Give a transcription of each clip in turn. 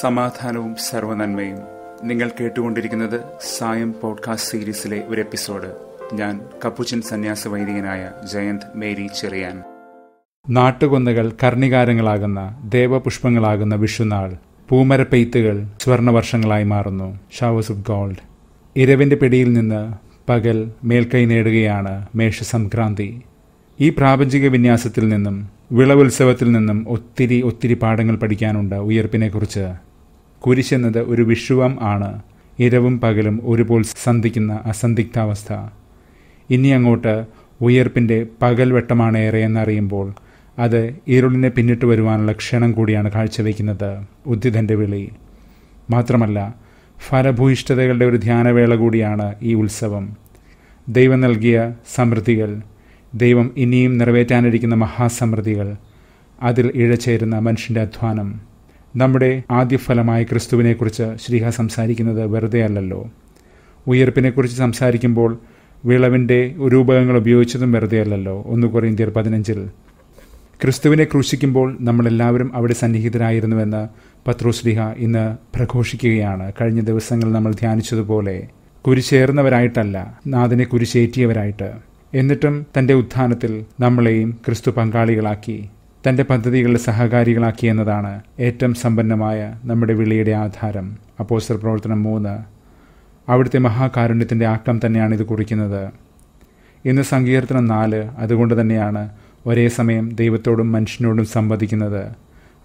സമാധാനവും സർവനന്മയും നിങ്ങൾ കേട്ടുകൊണ്ടിരിക്കുന്നത് സായം പോഡ്കാസ്റ്റ് സീരീസിലെ ഒരു എപ്പിസോഡ് ഞാൻ കപ്പുച്ചൻ സന്യാസ വൈദികനായ ജയന്ത് മേരി ചെറിയാൻ നാട്ടുകൊന്നകൾ കർണികാരങ്ങളാകുന്ന ദേവപുഷ്പങ്ങളാകുന്ന വിഷുനാൾ പൂമരപ്പെയ്ത്തുകൾ സ്വർണവർഷങ്ങളായി മാറുന്നു ഷാവസ് ഓഫ് ഗോൾഡ് ഇരവിന്റെ പിടിയിൽ നിന്ന് പകൽ മേൽക്കൈ നേടുകയാണ് മേഷസംക്രാന്തി ഈ പ്രാപഞ്ചിക വിന്യാസത്തിൽ നിന്നും വിളവുത്സവത്തിൽ നിന്നും ഒത്തിരി ഒത്തിരി പാഠങ്ങൾ പഠിക്കാനുണ്ട് ഉയർപ്പിനെക്കുറിച്ച് കുരിശെന്നത് ഒരു വിഷുവം ആണ് ഇരവും പകലും ഒരുപോൽ സന്ധിക്കുന്ന അസന്ധിഗ്ധാവസ്ഥ ഇനി അങ്ങോട്ട് ഉയർപ്പിൻ്റെ പകൽവെട്ടമാണ് ഏറെ എന്നറിയുമ്പോൾ അത് ഇരുളിനെ പിന്നിട്ട് വരുവാനുള്ള ക്ഷണം കൂടിയാണ് കാഴ്ചവെക്കുന്നത് ഉദ്ധിതൻ്റെ വിളി മാത്രമല്ല ഫലഭൂയിഷ്ഠതകളുടെ ഒരു ധ്യാനവേള കൂടിയാണ് ഈ ഉത്സവം ദൈവം നൽകിയ സമൃദ്ധികൾ ദൈവം ഇനിയും നിറവേറ്റാനിരിക്കുന്ന മഹാസമൃദ്ധികൾ അതിൽ ഇഴചേരുന്ന മനുഷ്യൻ്റെ അധ്വാനം നമ്മുടെ ആദ്യഫലമായ ക്രിസ്തുവിനെക്കുറിച്ച് ശ്രീഹ സംസാരിക്കുന്നത് വെറുതെ അല്ലല്ലോ ഉയർപ്പിനെക്കുറിച്ച് സംസാരിക്കുമ്പോൾ വിളവിൻ്റെ രൂപകങ്ങൾ ഉപയോഗിച്ചതും വെറുതെ അല്ലല്ലോ ഒന്ന് കുറേന്ത്യർ പതിനഞ്ചിൽ ക്രിസ്തുവിനെ ക്രൂശിക്കുമ്പോൾ നമ്മളെല്ലാവരും അവിടെ സന്നിഹിതരായിരുന്നുവെന്ന് ശ്രീഹ ഇന്ന് പ്രഘോഷിക്കുകയാണ് കഴിഞ്ഞ ദിവസങ്ങൾ നമ്മൾ ധ്യാനിച്ചതുപോലെ കുരിശേർന്നവരായിട്ടല്ല നാഥനെ കുരിശേറ്റിയവരായിട്ട് എന്നിട്ടും തൻ്റെ ഉത്ഥാനത്തിൽ നമ്മളെയും ക്രിസ്തു പങ്കാളികളാക്കി തൻ്റെ പദ്ധതികളുടെ സഹകാരികളാക്കി എന്നതാണ് ഏറ്റവും സമ്പന്നമായ നമ്മുടെ വിളിയുടെ ആധാരം അപ്പോസ്റ്റർ പ്രവർത്തനം മൂന്ന് അവിടുത്തെ മഹാകാരുണ്യത്തിൻ്റെ ആക്കം തന്നെയാണ് ഇത് കുറിക്കുന്നത് ഇന്ന് സങ്കീർത്തനം നാല് അതുകൊണ്ട് തന്നെയാണ് ഒരേ സമയം ദൈവത്തോടും മനുഷ്യനോടും സംവദിക്കുന്നത്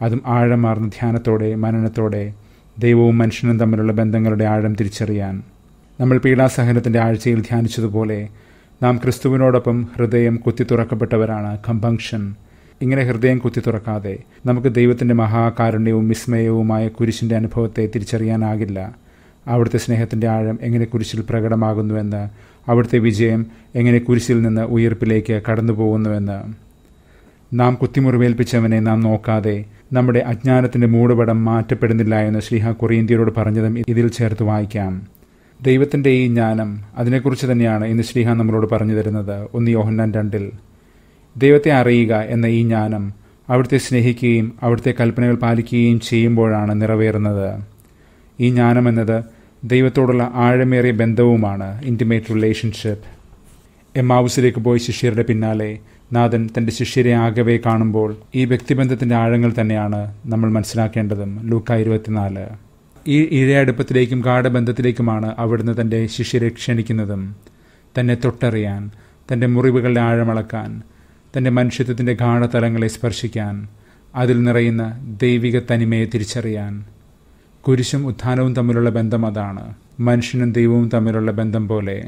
അതും ആഴമാർന്ന ധ്യാനത്തോടെ മനനത്തോടെ ദൈവവും മനുഷ്യനും തമ്മിലുള്ള ബന്ധങ്ങളുടെ ആഴം തിരിച്ചറിയാൻ നമ്മൾ പീഡാസഹനത്തിൻ്റെ ആഴ്ചയിൽ ധ്യാനിച്ചതുപോലെ നാം ക്രിസ്തുവിനോടൊപ്പം ഹൃദയം കുത്തി തുറക്കപ്പെട്ടവരാണ് കമ്പങ്ഷൻ ഇങ്ങനെ ഹൃദയം കുത്തി തുറക്കാതെ നമുക്ക് ദൈവത്തിൻ്റെ മഹാകാരുണ്യവും വിസ്മയവുമായ കുരിശിൻ്റെ അനുഭവത്തെ തിരിച്ചറിയാനാകില്ല അവിടുത്തെ സ്നേഹത്തിൻ്റെ ആഴം എങ്ങനെ കുരിശിൽ പ്രകടമാകുന്നുവെന്ന് അവിടുത്തെ വിജയം എങ്ങനെ കുരിശിൽ നിന്ന് ഉയർപ്പിലേക്ക് കടന്നു പോകുന്നുവെന്ന് നാം കുത്തിമുറിവേൽപ്പിച്ചവനെ നാം നോക്കാതെ നമ്മുടെ അജ്ഞാനത്തിൻ്റെ മൂടുപടം മാറ്റപ്പെടുന്നില്ല എന്ന് ശ്രീഹ കൊറിയന്തിയരോട് പറഞ്ഞതും ഇതിൽ ചേർത്ത് വായിക്കാം ദൈവത്തിൻ്റെ ഈ ജ്ഞാനം അതിനെക്കുറിച്ച് തന്നെയാണ് ഇന്ന് ശ്രീഹ നമ്മളോട് പറഞ്ഞു തരുന്നത് ഒന്ന് യോഹന്നാൻ രണ്ടിൽ ദൈവത്തെ അറിയുക എന്ന ഈ ജ്ഞാനം അവിടുത്തെ സ്നേഹിക്കുകയും അവിടുത്തെ കൽപ്പനകൾ പാലിക്കുകയും ചെയ്യുമ്പോഴാണ് നിറവേറുന്നത് ഈ ജ്ഞാനം എന്നത് ദൈവത്തോടുള്ള ആഴമേറിയ ബന്ധവുമാണ് ഇൻറ്റിമേറ്റ് റിലേഷൻഷിപ്പ് ആവുസിലേക്ക് പോയി ശിഷ്യരുടെ പിന്നാലെ നാഥൻ തൻ്റെ ശിഷ്യരെ ആകവേ കാണുമ്പോൾ ഈ വ്യക്തിബന്ധത്തിൻ്റെ ആഴങ്ങൾ തന്നെയാണ് നമ്മൾ മനസ്സിലാക്കേണ്ടതും ലൂക്ക ഇരുപത്തിനാല് ഈ ഇഴയടുപ്പത്തിലേക്കും ഗാഠബന്ധത്തിലേക്കുമാണ് അവിടുന്ന് തൻ്റെ ശിഷ്യരെ ക്ഷണിക്കുന്നതും തന്നെ തൊട്ടറിയാൻ തൻ്റെ മുറിവുകളുടെ ആഴമളക്കാൻ തൻ്റെ മനുഷ്യത്വത്തിൻ്റെ ഗാഠതലങ്ങളെ സ്പർശിക്കാൻ അതിൽ നിറയുന്ന ദൈവിക തനിമയെ തിരിച്ചറിയാൻ കുരിശും ഉത്ഥാനവും തമ്മിലുള്ള ബന്ധം അതാണ് മനുഷ്യനും ദൈവവും തമ്മിലുള്ള ബന്ധം പോലെ